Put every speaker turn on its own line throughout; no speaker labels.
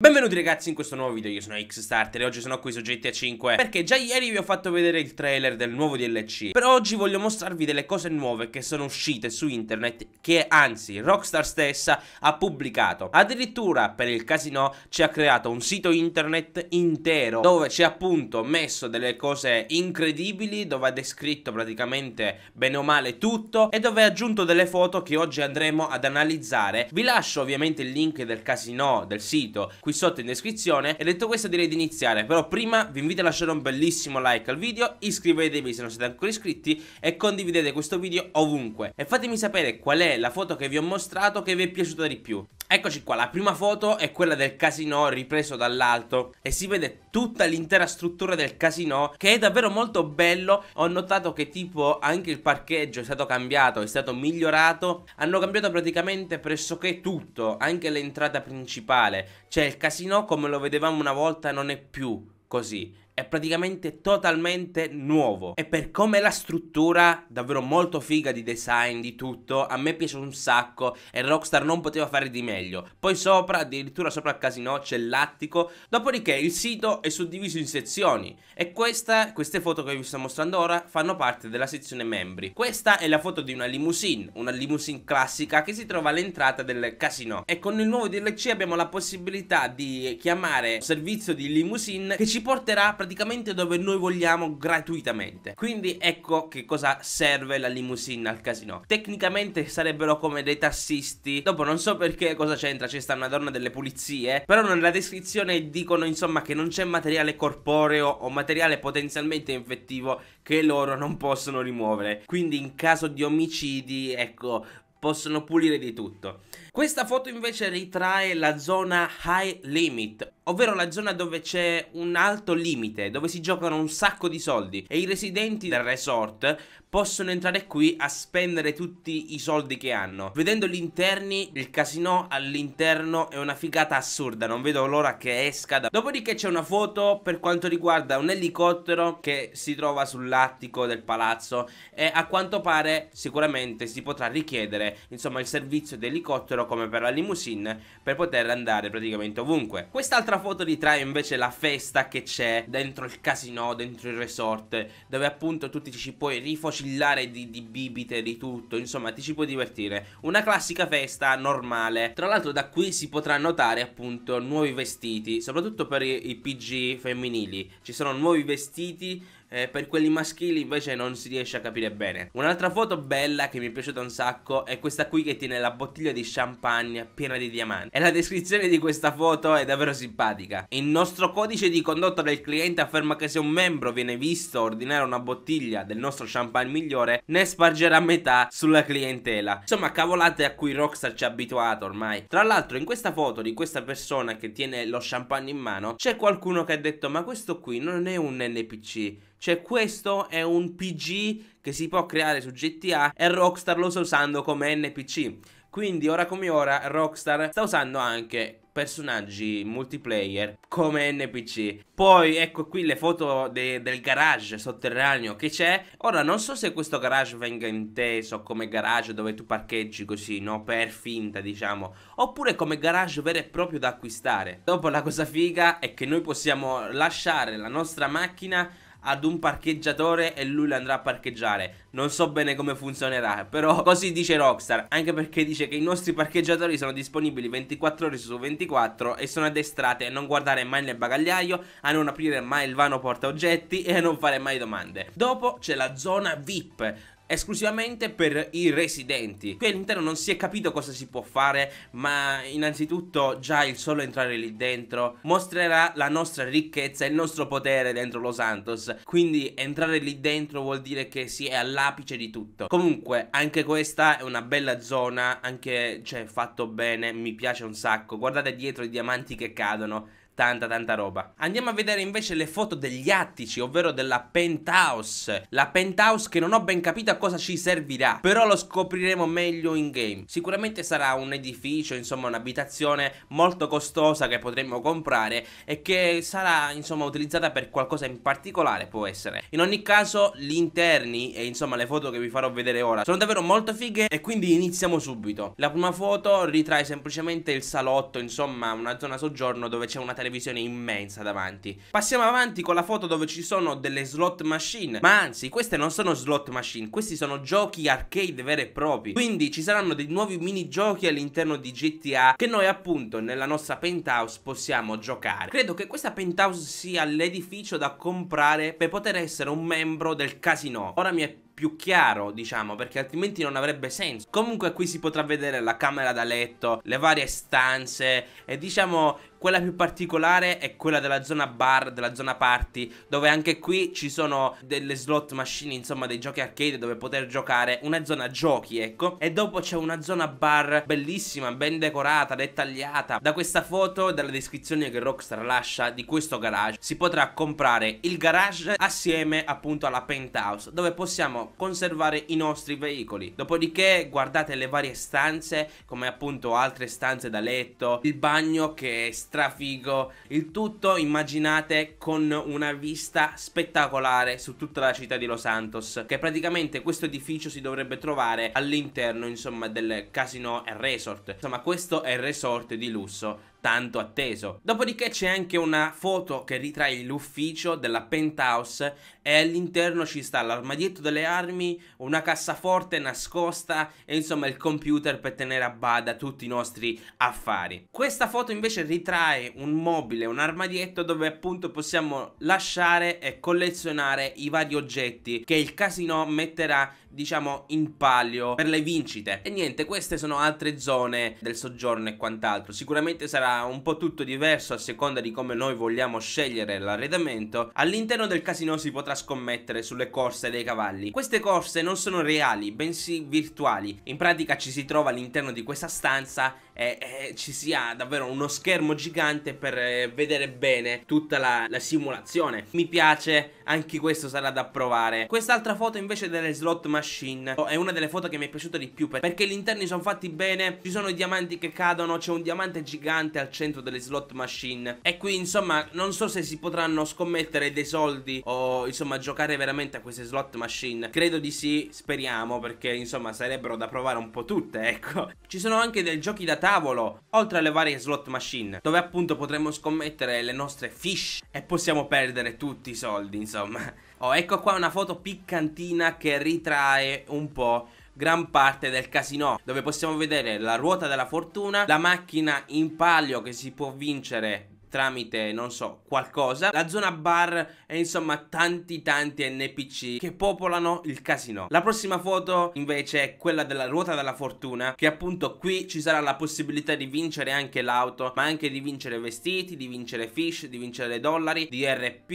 Benvenuti ragazzi in questo nuovo video, io sono Xstarter e oggi sono qui su GTA 5 perché già ieri vi ho fatto vedere il trailer del nuovo DLC Però oggi voglio mostrarvi delle cose nuove che sono uscite su internet che anzi Rockstar stessa ha pubblicato Addirittura per il casino ci ha creato un sito internet intero dove ci ha appunto messo delle cose incredibili Dove ha descritto praticamente bene o male tutto e dove ha aggiunto delle foto che oggi andremo ad analizzare Vi lascio ovviamente il link del casino del sito qui sotto in descrizione E detto questo direi di iniziare Però prima vi invito a lasciare un bellissimo like al video Iscrivetevi se non siete ancora iscritti E condividete questo video ovunque E fatemi sapere qual è la foto che vi ho mostrato che vi è piaciuta di più Eccoci qua, la prima foto è quella del casino ripreso dall'alto e si vede tutta l'intera struttura del casino che è davvero molto bello. Ho notato che tipo anche il parcheggio è stato cambiato, è stato migliorato. Hanno cambiato praticamente pressoché tutto, anche l'entrata principale. Cioè il casino come lo vedevamo una volta non è più così è praticamente totalmente nuovo e per come la struttura davvero molto figa di design di tutto a me piace un sacco e Rockstar non poteva fare di meglio poi sopra addirittura sopra il casino c'è l'attico dopodiché il sito è suddiviso in sezioni e questa, queste foto che vi sto mostrando ora fanno parte della sezione membri questa è la foto di una limousine una limousine classica che si trova all'entrata del casino e con il nuovo DLC abbiamo la possibilità di chiamare servizio di limousine che ci porterà praticamente praticamente dove noi vogliamo gratuitamente. Quindi ecco che cosa serve la limousine al casino. Tecnicamente sarebbero come dei tassisti. Dopo non so perché cosa c'entra, ci sta una donna delle pulizie, però nella descrizione dicono insomma che non c'è materiale corporeo o materiale potenzialmente infettivo che loro non possono rimuovere. Quindi in caso di omicidi, ecco, possono pulire di tutto. Questa foto invece ritrae la zona high limit, ovvero la zona dove c'è un alto limite, dove si giocano un sacco di soldi e i residenti del resort possono entrare qui a spendere tutti i soldi che hanno. Vedendo gli interni, il casino all'interno è una figata assurda, non vedo l'ora che esca. Da... Dopodiché c'è una foto per quanto riguarda un elicottero che si trova sull'attico del palazzo e a quanto pare sicuramente si potrà richiedere insomma il servizio di elicottero come per la limousine per poter andare praticamente ovunque. Quest'altra foto di Trae invece la festa che c'è dentro il casino, dentro il resort, dove appunto tu ti ci puoi rifocillare di, di bibite, di tutto, insomma ti ci puoi divertire. Una classica festa normale. Tra l'altro da qui si potrà notare appunto nuovi vestiti, soprattutto per i, i PG femminili. Ci sono nuovi vestiti eh, per quelli maschili invece non si riesce a capire bene. Un'altra foto bella che mi è piaciuta un sacco è questa qui che tiene la bottiglia di champagne piena di diamanti. E la descrizione di questa foto è davvero simpatica. Il nostro codice di condotta del cliente afferma che se un membro viene visto ordinare una bottiglia del nostro champagne migliore, ne spargerà metà sulla clientela. Insomma, cavolate a cui Rockstar ci ha abituato ormai. Tra l'altro, in questa foto di questa persona che tiene lo champagne in mano, c'è qualcuno che ha detto: Ma questo qui non è un NPC cioè questo è un PG che si può creare su GTA e Rockstar lo sta usando come NPC. Quindi ora come ora Rockstar sta usando anche personaggi multiplayer come NPC. Poi ecco qui le foto de del garage sotterraneo che c'è. Ora non so se questo garage venga inteso come garage dove tu parcheggi così, no? Per finta diciamo. Oppure come garage vero e proprio da acquistare. Dopo la cosa figa è che noi possiamo lasciare la nostra macchina ad un parcheggiatore e lui lo andrà a parcheggiare. Non so bene come funzionerà, però così dice Rockstar, anche perché dice che i nostri parcheggiatori sono disponibili 24 ore su 24 e sono addestrate a non guardare mai nel bagagliaio, a non aprire mai il vano porta oggetti e a non fare mai domande. Dopo c'è la zona VIP, esclusivamente per i residenti. Qui all'interno non si è capito cosa si può fare, ma innanzitutto già il solo entrare lì dentro mostrerà la nostra ricchezza e il nostro potere dentro Los Santos. Quindi entrare lì dentro vuol dire che si è all'apice di tutto. Comunque, anche questa è una bella zona, anche cioè fatto bene, mi piace un sacco. Guardate dietro i diamanti che cadono tanta tanta roba. Andiamo a vedere invece le foto degli attici, ovvero della penthouse. La penthouse che non ho ben capito a cosa ci servirà, però lo scopriremo meglio in game. Sicuramente sarà un edificio, insomma un'abitazione molto costosa che potremmo comprare e che sarà insomma utilizzata per qualcosa in particolare può essere. In ogni caso gli interni e insomma le foto che vi farò vedere ora sono davvero molto fighe e quindi iniziamo subito. La prima foto ritrae semplicemente il salotto, insomma una zona soggiorno dove c'è una televisione televisione immensa davanti. Passiamo avanti con la foto dove ci sono delle slot machine, ma anzi queste non sono slot machine, questi sono giochi arcade veri e propri. Quindi ci saranno dei nuovi minigiochi all'interno di GTA che noi appunto nella nostra penthouse possiamo giocare. Credo che questa penthouse sia l'edificio da comprare per poter essere un membro del casino. Ora mi è più chiaro, diciamo, perché altrimenti non avrebbe senso. Comunque qui si potrà vedere la camera da letto, le varie stanze e diciamo quella più particolare è quella della zona bar, della zona party, dove anche qui ci sono delle slot machine, insomma dei giochi arcade dove poter giocare, una zona giochi ecco, e dopo c'è una zona bar bellissima, ben decorata, dettagliata. Da questa foto e dalla descrizione che Rockstar lascia di questo garage si potrà comprare il garage assieme appunto alla penthouse, dove possiamo conservare i nostri veicoli. Dopodiché guardate le varie stanze, come appunto altre stanze da letto, il bagno che è strafigo, il tutto immaginate con una vista spettacolare su tutta la città di Los Santos, che praticamente questo edificio si dovrebbe trovare all'interno insomma del casino e resort. Insomma questo è il resort di lusso tanto atteso. Dopodiché c'è anche una foto che ritrae l'ufficio della penthouse e all'interno ci sta l'armadietto delle armi, una cassaforte nascosta e insomma il computer per tenere a bada tutti i nostri affari. Questa foto invece ritrae un mobile, un armadietto dove appunto possiamo lasciare e collezionare i vari oggetti che il casino metterà diciamo in palio per le vincite e niente queste sono altre zone del soggiorno e quant'altro sicuramente sarà un po' tutto diverso a seconda di come noi vogliamo scegliere l'arredamento all'interno del casino si potrà scommettere sulle corse dei cavalli queste corse non sono reali bensì virtuali in pratica ci si trova all'interno di questa stanza e, e ci sia davvero uno schermo gigante per eh, vedere bene tutta la, la simulazione mi piace anche questo sarà da provare quest'altra foto invece delle slot machine Machine oh, È una delle foto che mi è piaciuta di più Perché gli interni sono fatti bene Ci sono i diamanti che cadono C'è un diamante gigante al centro delle slot machine E qui insomma non so se si potranno scommettere dei soldi O insomma giocare veramente a queste slot machine Credo di sì, speriamo Perché insomma sarebbero da provare un po' tutte ecco Ci sono anche dei giochi da tavolo Oltre alle varie slot machine Dove appunto potremmo scommettere le nostre fish E possiamo perdere tutti i soldi insomma Oh, ecco qua una foto piccantina che ritrae un po' gran parte del casino dove possiamo vedere la ruota della fortuna la macchina in palio che si può vincere tramite, non so, qualcosa. La zona bar e insomma tanti tanti NPC che popolano il casino. La prossima foto invece è quella della ruota della fortuna che appunto qui ci sarà la possibilità di vincere anche l'auto ma anche di vincere vestiti, di vincere fish, di vincere dollari, di RP,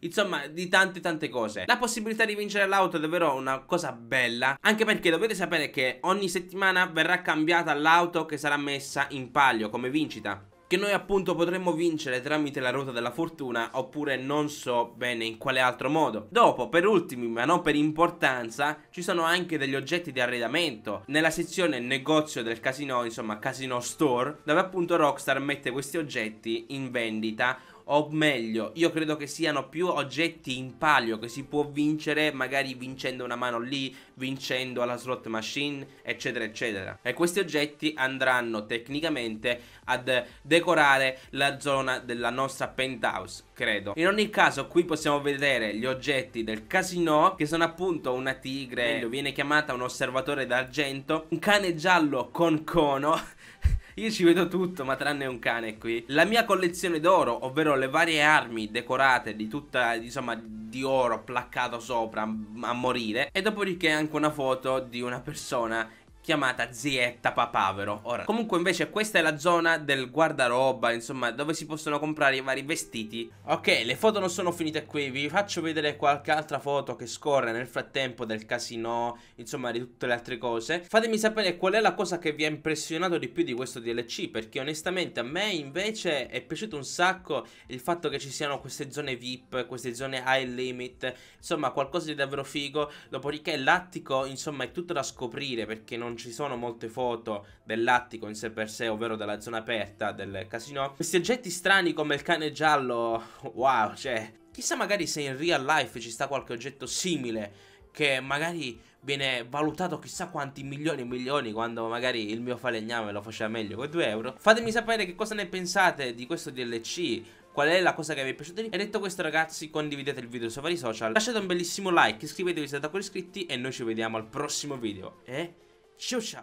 insomma di tante tante cose. La possibilità di vincere l'auto è davvero una cosa bella anche perché dovete sapere che ogni settimana verrà cambiata l'auto che sarà messa in palio come vincita che noi appunto potremmo vincere tramite la ruota della fortuna oppure non so bene in quale altro modo. Dopo, per ultimi ma non per importanza, ci sono anche degli oggetti di arredamento nella sezione negozio del casino, insomma casino store, dove appunto Rockstar mette questi oggetti in vendita o meglio, io credo che siano più oggetti in palio che si può vincere magari vincendo una mano lì, vincendo alla slot machine, eccetera, eccetera. E questi oggetti andranno tecnicamente ad decorare la zona della nostra penthouse, credo. In ogni caso, qui possiamo vedere gli oggetti del casino, che sono appunto una tigre, meglio, eh. viene chiamata un osservatore d'argento, un cane giallo con cono... Io ci vedo tutto, ma tranne un cane qui. La mia collezione d'oro, ovvero le varie armi decorate di tutta, insomma, di oro placcato sopra a morire. E dopodiché anche una foto di una persona chiamata Zietta Papavero. Ora, comunque invece questa è la zona del guardaroba, insomma, dove si possono comprare i vari vestiti. Ok, le foto non sono finite qui, vi faccio vedere qualche altra foto che scorre nel frattempo del casino, insomma, di tutte le altre cose. Fatemi sapere qual è la cosa che vi ha impressionato di più di questo DLC, perché onestamente a me invece è piaciuto un sacco il fatto che ci siano queste zone VIP, queste zone high limit, insomma, qualcosa di davvero figo. Dopodiché l'attico, insomma, è tutto da scoprire perché non ci sono molte foto dell'attico in sé per sé, ovvero della zona aperta del casino. Questi oggetti strani come il cane giallo, wow, cioè... Chissà magari se in real life ci sta qualche oggetto simile che magari viene valutato chissà quanti milioni e milioni quando magari il mio falegname lo faceva meglio con 2 euro. Fatemi sapere che cosa ne pensate di questo DLC, qual è la cosa che vi è piaciuta E detto questo ragazzi condividete il video sui vari social, lasciate un bellissimo like, iscrivetevi se siete ancora iscritti e noi ci vediamo al prossimo video. Eh? 秀秀。